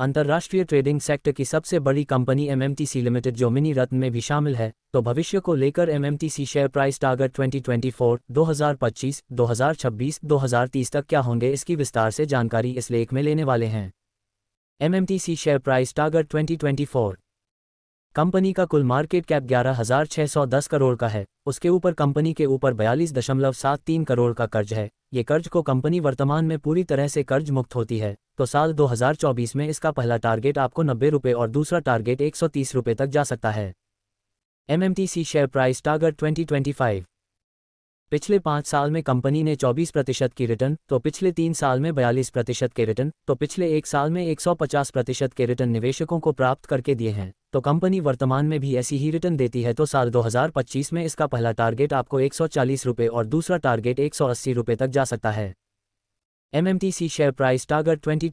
अंतर्राष्ट्रीय trading sector की सबसे बड़ी कंपनी एमएमटीसी लिमिटेड जो मिनी रत्न में भी शामिल है तो भविष्य को लेकर एमएमटीसी शेयर प्राइस टारगेट 2024, 2025, 2026, 2030 तक क्या होंगे इसकी विस्तार से जानकारी इस लेख में लेने वाले हैं MMTC share price target 2024 company का कुल मार्केट कैप 11,610 करोड़ का है उसके ऊपर कंपनी के ऊपर बयालीस दशमलव सात तीन करोड़ का कर्ज है ये कर्ज को कंपनी वर्तमान में पूरी तरह से कर्ज मुक्त होती है तो साल 2024 में इसका पहला टारगेट आपको नब्बे रुपये और दूसरा टारगेट एक सौ तक जा सकता है MMTC share price target twenty पिछले पाँच साल में कंपनी ने 24 प्रतिशत की रिटर्न तो पिछले तीन साल में 42 प्रतिशत के रिटर्न तो पिछले एक साल में 150 प्रतिशत के रिटर्न निवेशकों को प्राप्त करके दिए हैं तो कंपनी वर्तमान में भी ऐसी ही रिटर्न देती है तो साल 2025 में इसका पहला टारगेट आपको एक रुपए और दूसरा टारगेट एक रुपए तक जा सकता है MMTC share price target twenty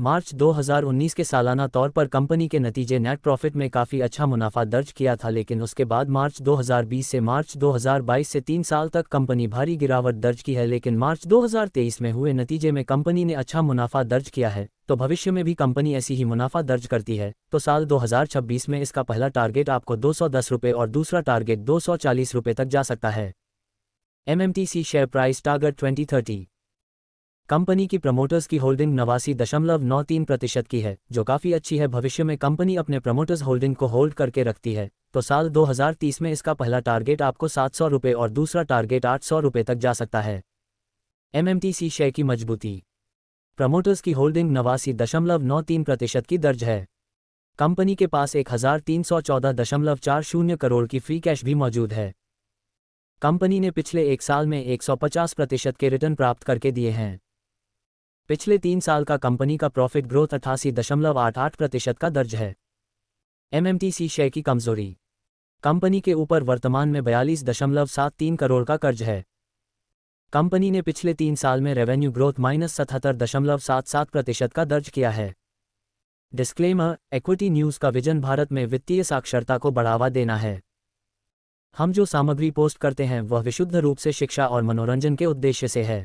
मार्च 2019 के सालाना तौर पर कंपनी के नतीजे नेट प्रॉफिट में काफ़ी अच्छा मुनाफा दर्ज किया था लेकिन उसके बाद मार्च 2020 से मार्च 2022 से तीन साल तक कंपनी भारी गिरावट दर्ज की है लेकिन मार्च 2023 में हुए नतीजे में कंपनी ने अच्छा मुनाफा दर्ज किया है तो भविष्य में भी कंपनी ऐसी ही मुनाफा दर्ज करती है तो साल 2026 में इसका पहला टारगेट आपको दो और दूसरा टारगेट दो तक जा सकता है MMTC share price target twenty company की प्रमोटर्स की होल्डिंग नवासी दशमलव नौ तीन प्रतिशत की है जो काफ़ी अच्छी है भविष्य में कंपनी अपने प्रमोटर्स होल्डिंग को होल्ड करके रखती है तो साल 2030 में इसका पहला टारगेट आपको सात सौ रुपये और दूसरा टारगेट आठ सौ रुपये तक जा सकता है एमएमटीसी शेयर की मजबूती प्रमोटर्स की होल्डिंग नवासी दशमलव नौ तीन प्रतिशत की दर्ज है कंपनी के पास एक हजार तीन सौ चौदह दशमलव चार शून्य करोड़ की फ्री कैश भी मौजूद है कंपनी ने पिछले एक साल में एक सौ पचास प्रतिशत के रिटर्न प्राप्त करके दिए हैं पिछले तीन साल का कंपनी का प्रॉफिट ग्रोथ अठासी दशमलव आठ आठ प्रतिशत का दर्ज है एमएमटीसी शेयर की कमजोरी कंपनी के ऊपर वर्तमान में बयालीस दशमलव सात तीन करोड़ का कर्ज है कंपनी ने पिछले तीन साल में रेवेन्यू ग्रोथ माइनस सतहत्तर दशमलव सात सात प्रतिशत का दर्ज किया है डिस्क्लेमर एक्विटी न्यूज़ का विजन भारत में वित्तीय साक्षरता को बढ़ावा देना है हम जो सामग्री पोस्ट करते हैं वह विशुद्ध रूप से शिक्षा और मनोरंजन के उद्देश्य से है